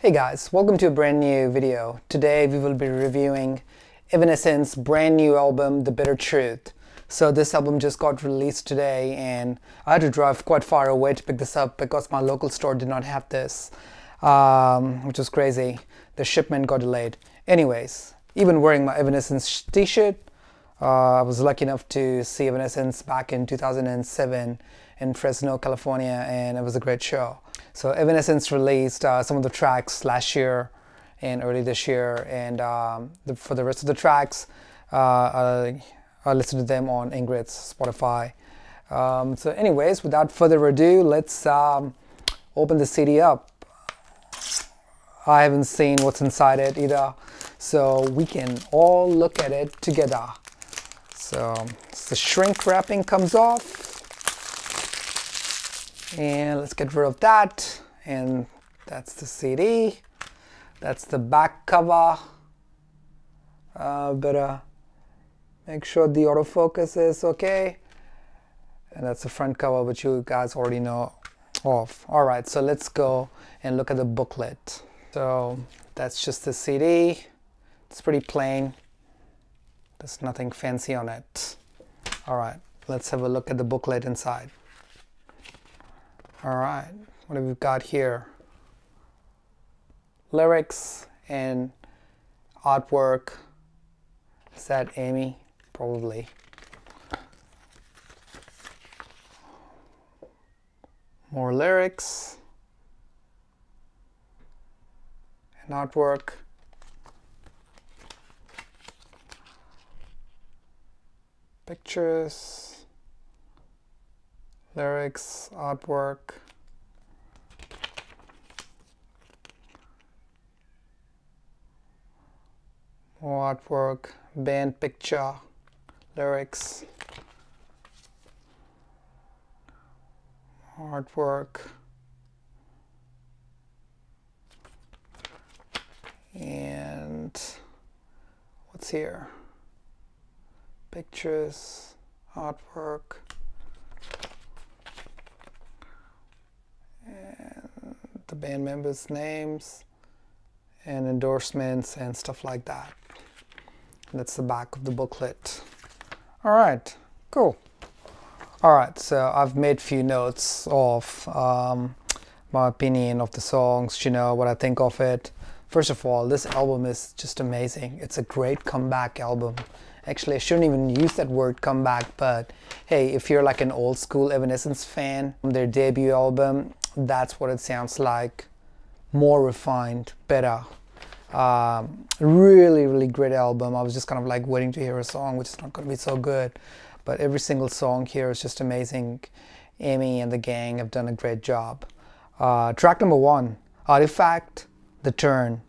Hey guys, welcome to a brand new video. Today we will be reviewing Evanescence's brand new album, The Bitter Truth. So this album just got released today and I had to drive quite far away to pick this up because my local store did not have this, um, which was crazy. The shipment got delayed. Anyways, even wearing my Evanescence t-shirt, uh, I was lucky enough to see Evanescence back in 2007 in Fresno, California and it was a great show. So Evanescence released uh, some of the tracks last year and early this year, and um, the, for the rest of the tracks, uh, I, I listened to them on Ingrid's Spotify. Um, so, anyways, without further ado, let's um, open the CD up. I haven't seen what's inside it either, so we can all look at it together. So, the shrink wrapping comes off and let's get rid of that and that's the CD that's the back cover uh, better make sure the autofocus is okay and that's the front cover which you guys already know of all right so let's go and look at the booklet so that's just the CD it's pretty plain there's nothing fancy on it all right let's have a look at the booklet inside all right, what have we got here? Lyrics and artwork. Is that Amy? Probably. More lyrics and artwork. Pictures lyrics, artwork. More artwork, band picture, lyrics, artwork, and what's here? Pictures, artwork. band members' names and endorsements and stuff like that. that's the back of the booklet. All right, cool. All right, so I've made a few notes of um, my opinion of the songs, you know, what I think of it. First of all, this album is just amazing. It's a great comeback album. Actually, I shouldn't even use that word comeback, but hey, if you're like an old school Evanescence fan, their debut album that's what it sounds like. More refined, better. Um, really, really great album. I was just kind of like waiting to hear a song, which is not going to be so good. But every single song here is just amazing. Amy and the gang have done a great job. Uh, track number one, Artifact, The Turn.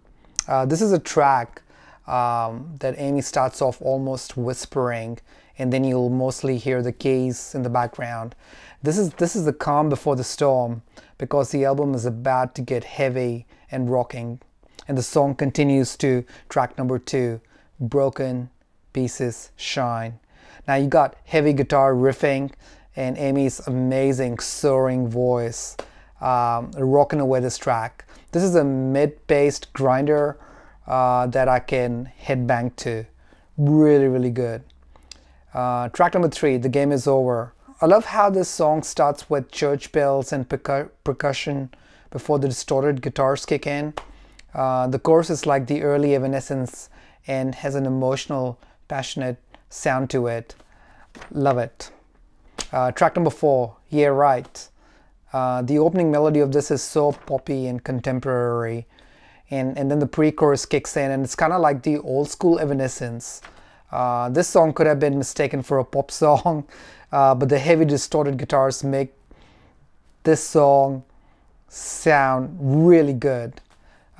Uh, this is a track um, that Amy starts off almost whispering and then you'll mostly hear the keys in the background. This is this is the calm before the storm because the album is about to get heavy and rocking. And the song continues to track number 2, Broken Pieces Shine. Now you got heavy guitar riffing and Amy's amazing soaring voice um, rocking away this track. This is a mid-paced grinder uh, that I can headbang to. Really, really good. Uh, track number three, The Game Is Over. I love how this song starts with church bells and percu percussion before the distorted guitars kick in. Uh, the chorus is like the early Evanescence and has an emotional, passionate sound to it. Love it. Uh, track number four, Yeah Right. Uh, the opening melody of this is so poppy and contemporary. And, and then the pre-chorus kicks in and it's kind of like the old school Evanescence. Uh, this song could have been mistaken for a pop song, uh, but the heavy distorted guitars make this song sound really good.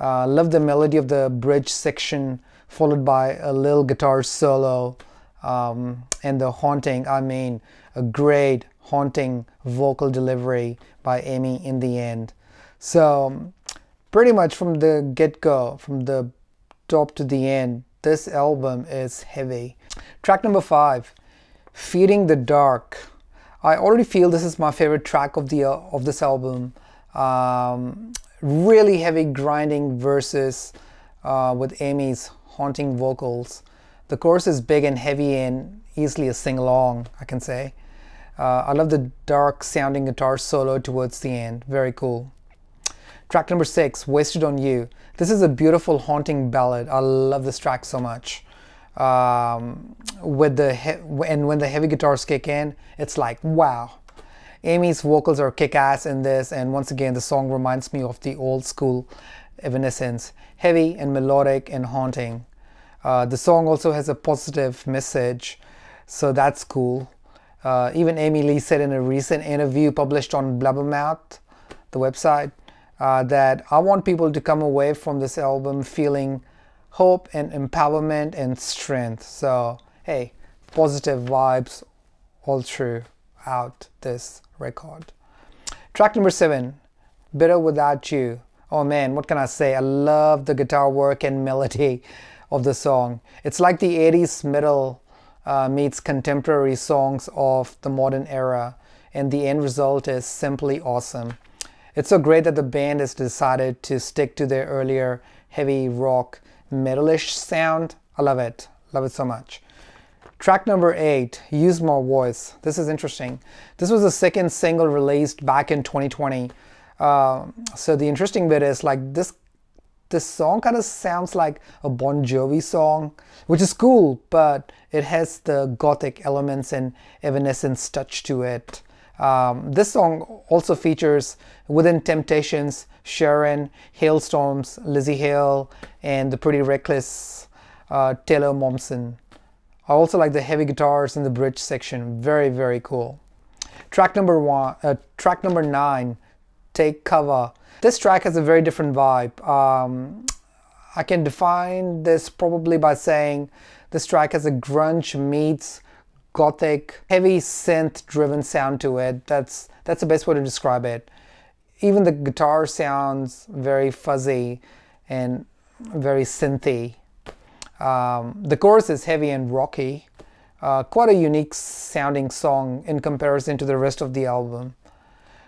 Uh, love the melody of the bridge section followed by a little guitar solo um, and the haunting, I mean a great haunting vocal delivery by Amy in the end. So pretty much from the get-go, from the top to the end, this album is heavy. Track number five, Feeding the Dark. I already feel this is my favorite track of the of this album. Um, really heavy grinding verses uh, with Amy's haunting vocals. The chorus is big and heavy and easily a sing along, I can say. Uh, I love the dark sounding guitar solo towards the end. Very cool. Track number six, Wasted on You. This is a beautiful, haunting ballad. I love this track so much. Um, with the and when the heavy guitars kick in, it's like wow. Amy's vocals are kick-ass in this, and once again, the song reminds me of the old-school Evanescence, heavy and melodic and haunting. Uh, the song also has a positive message, so that's cool. Uh, even Amy Lee said in a recent interview published on Blabbermouth, the website, uh, that I want people to come away from this album feeling hope and empowerment and strength. So, hey, positive vibes all throughout this record. Track number seven, Bitter Without You. Oh man, what can I say? I love the guitar work and melody of the song. It's like the 80s middle uh, meets contemporary songs of the modern era, and the end result is simply awesome. It's so great that the band has decided to stick to their earlier heavy rock metalish sound. I love it. Love it so much. Track number eight, Use My Voice. This is interesting. This was the second single released back in 2020. Uh, um, so the interesting bit is like this this song kind of sounds like a Bon Jovi song, which is cool, but it has the gothic elements and evanescence touch to it. Um, this song also features Within Temptations, Sharon, Hailstorms, Lizzie Hale, and the pretty reckless uh, Taylor Momsen. I also like the heavy guitars in the bridge section. Very, very cool. Track number one, uh, track number nine, Take Cover. This track has a very different vibe. Um, I can define this probably by saying this track has a grunge meets gothic, heavy synth driven sound to it. That's, that's the best way to describe it. Even the guitar sounds very fuzzy and very synthy. Um, the chorus is heavy and rocky. Uh, quite a unique sounding song in comparison to the rest of the album.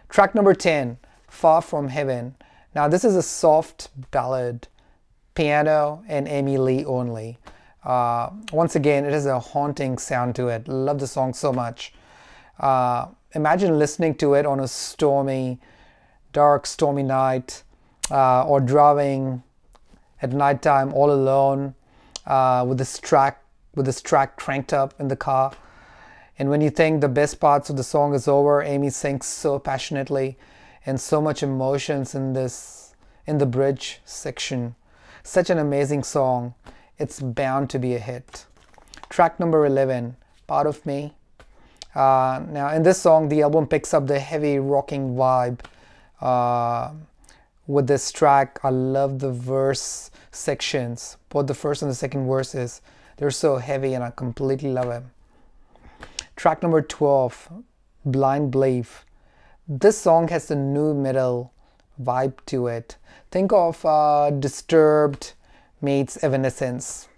Track number 10, Far From Heaven. Now this is a soft ballad, piano and Amy Lee only. Uh, once again, it is a haunting sound to it. Love the song so much. Uh, imagine listening to it on a stormy, dark, stormy night, uh, or driving at nighttime all alone uh, with this track with this track cranked up in the car. And when you think the best parts of the song is over, Amy sings so passionately and so much emotions in this in the bridge section. Such an amazing song it's bound to be a hit. Track number 11, Part of Me. Uh, now, in this song, the album picks up the heavy rocking vibe. Uh, with this track, I love the verse sections. Both the first and the second verses, they're so heavy, and I completely love them. Track number 12, Blind Belief. This song has a new metal vibe to it. Think of uh, Disturbed, meets Evanescence.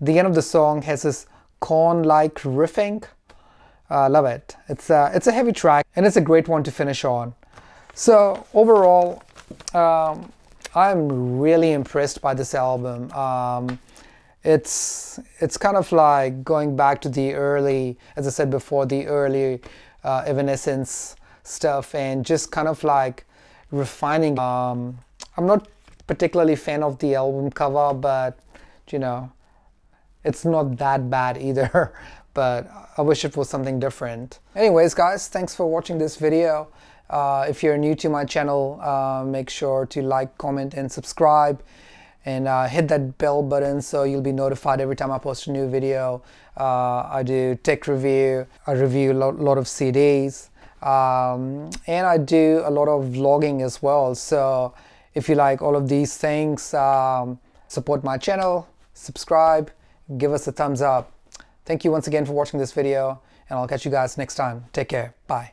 The end of the song has this corn-like riffing. Uh, love it. It's a, it's a heavy track and it's a great one to finish on. So overall, um, I'm really impressed by this album. Um, it's it's kind of like going back to the early, as I said before, the early uh, Evanescence stuff and just kind of like refining. Um, I'm not particularly fan of the album cover, but you know, it's not that bad either. but I wish it was something different. Anyways, guys, thanks for watching this video. Uh, if you're new to my channel, uh, make sure to like, comment, and subscribe. And uh, hit that bell button so you'll be notified every time I post a new video. Uh, I do tech review, I review a lot, lot of CDs, um, and I do a lot of vlogging as well. So if you like all of these things, um, support my channel, subscribe, give us a thumbs up. Thank you once again for watching this video, and I'll catch you guys next time. Take care. Bye.